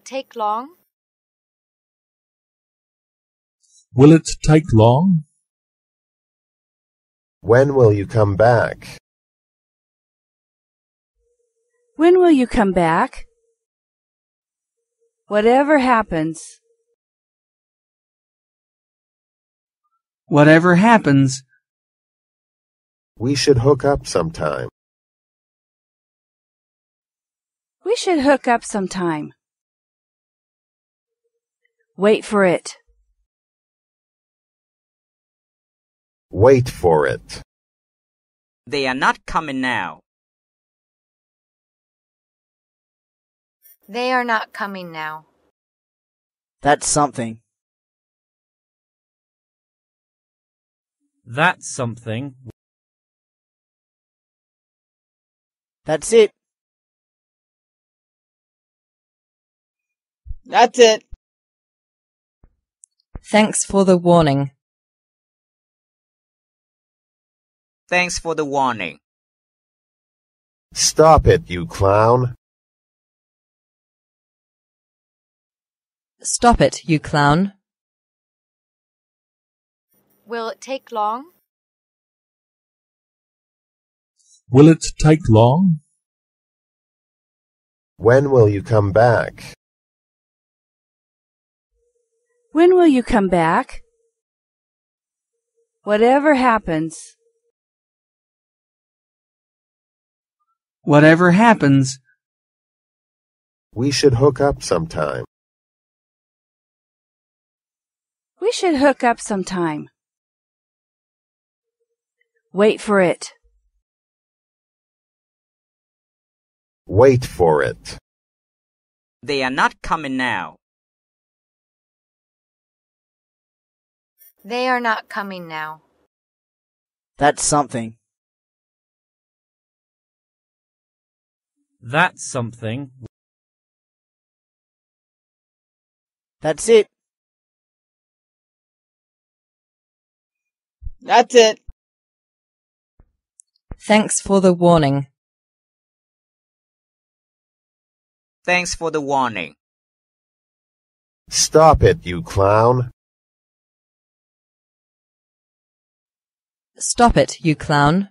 it take long? Will it take long? When will you come back? When will you come back? Whatever happens. Whatever happens. We should hook up sometime. We should hook up sometime. Wait for it. Wait for it. They are not coming now. They are not coming now. That's something. That's something. That's it. That's it. Thanks for the warning. Thanks for the warning. Stop it, you clown. Stop it, you clown. Will it take long? Will it take long? When will you come back? When will you come back? Whatever happens. Whatever happens. We should hook up sometime. We should hook up sometime. Wait for it. Wait for it. They are not coming now. They are not coming now. That's something. That's something. That's it. That's it. Thanks for the warning. Thanks for the warning. Stop it, you clown. Stop it, you clown,